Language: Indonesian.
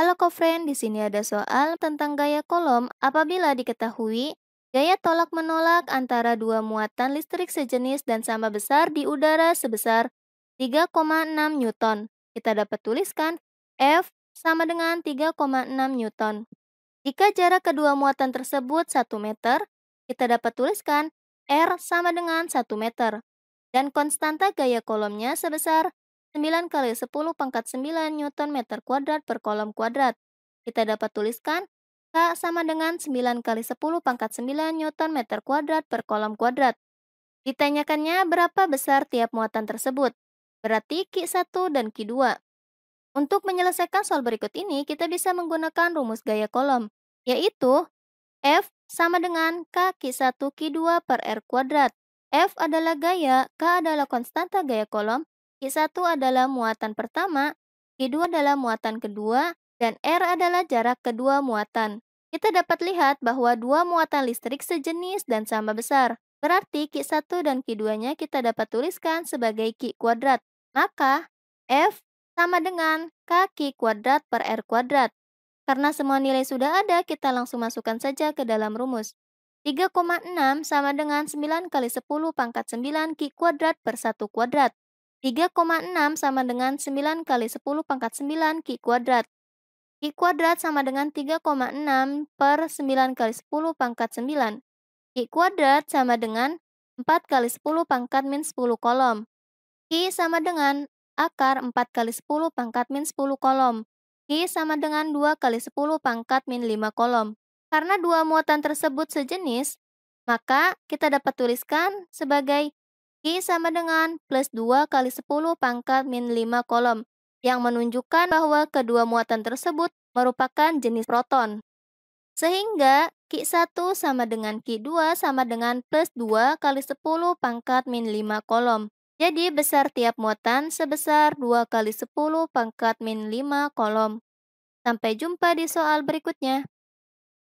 Halo kofren, di sini ada soal tentang gaya kolom. Apabila diketahui, gaya tolak-menolak antara dua muatan listrik sejenis dan sama besar di udara sebesar 3,6 Newton. Kita dapat tuliskan F sama dengan 3,6 Newton. Jika jarak kedua muatan tersebut 1 meter, kita dapat tuliskan R sama dengan 1 meter. Dan konstanta gaya kolomnya sebesar 9 kali 10 pangkat 9 Newton meter kuadrat per kolom kuadrat. Kita dapat tuliskan K sama dengan 9 kali 10 pangkat 9 Newton meter kuadrat per kolom kuadrat. Ditanyakannya berapa besar tiap muatan tersebut. Berarti Q1 dan Q2. Untuk menyelesaikan soal berikut ini, kita bisa menggunakan rumus gaya kolom, yaitu F sama dengan K Q1 Q2 per R kuadrat. F adalah gaya, K adalah konstanta gaya kolom, I1 adalah muatan pertama, I2 adalah muatan kedua, dan R adalah jarak kedua muatan. Kita dapat lihat bahwa dua muatan listrik sejenis dan sama besar. Berarti Q1 dan Q2-nya kita dapat tuliskan sebagai Q kuadrat. Maka F sama dengan K Q kuadrat per R kuadrat. Karena semua nilai sudah ada, kita langsung masukkan saja ke dalam rumus. 3,6 sama dengan 9 kali 10 pangkat 9 Q kuadrat per 1 kuadrat. 3,6 sama dengan 9 kali 10 pangkat 9 Ki kuadrat. Ki kuadrat sama dengan 3,6 per 9 kali 10 pangkat 9. Ki kuadrat sama dengan 4 kali 10 pangkat min 10 kolom. Ki sama dengan akar 4 kali 10 pangkat min 10 kolom. Ki sama dengan 2 kali 10 pangkat min 5 kolom. Karena dua muatan tersebut sejenis, maka kita dapat tuliskan sebagai Q sama dengan plus 2 kali 10 pangkat min 5 kolom, yang menunjukkan bahwa kedua muatan tersebut merupakan jenis proton. Sehingga Q1 sama dengan Q2 sama dengan plus 2 kali 10 pangkat min 5 kolom. Jadi besar tiap muatan sebesar 2 kali 10 pangkat min 5 kolom. Sampai jumpa di soal berikutnya.